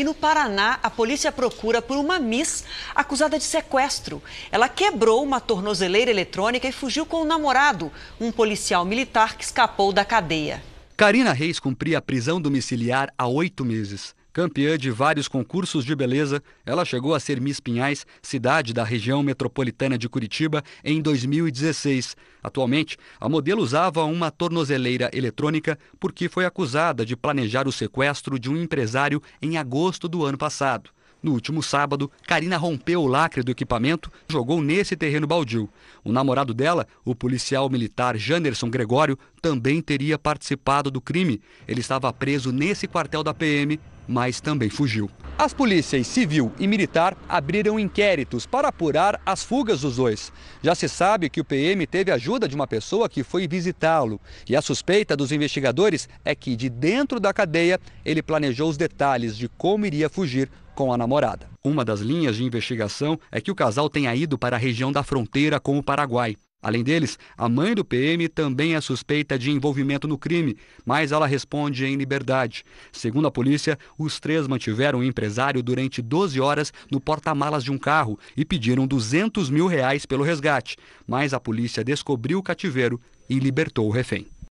e no Paraná, a polícia procura por uma Miss acusada de sequestro. Ela quebrou uma tornozeleira eletrônica e fugiu com o namorado, um policial militar que escapou da cadeia. Karina Reis cumpria a prisão domiciliar há oito meses. Campeã de vários concursos de beleza, ela chegou a ser Miss Pinhais, cidade da região metropolitana de Curitiba, em 2016. Atualmente, a modelo usava uma tornozeleira eletrônica porque foi acusada de planejar o sequestro de um empresário em agosto do ano passado. No último sábado, Karina rompeu o lacre do equipamento e jogou nesse terreno baldio. O namorado dela, o policial militar Janderson Gregório, também teria participado do crime. Ele estava preso nesse quartel da PM mas também fugiu. As polícias civil e militar abriram inquéritos para apurar as fugas dos dois. Já se sabe que o PM teve ajuda de uma pessoa que foi visitá-lo. E a suspeita dos investigadores é que, de dentro da cadeia, ele planejou os detalhes de como iria fugir com a namorada. Uma das linhas de investigação é que o casal tenha ido para a região da fronteira com o Paraguai. Além deles, a mãe do PM também é suspeita de envolvimento no crime, mas ela responde em liberdade. Segundo a polícia, os três mantiveram o empresário durante 12 horas no porta-malas de um carro e pediram 200 mil reais pelo resgate. Mas a polícia descobriu o cativeiro e libertou o refém.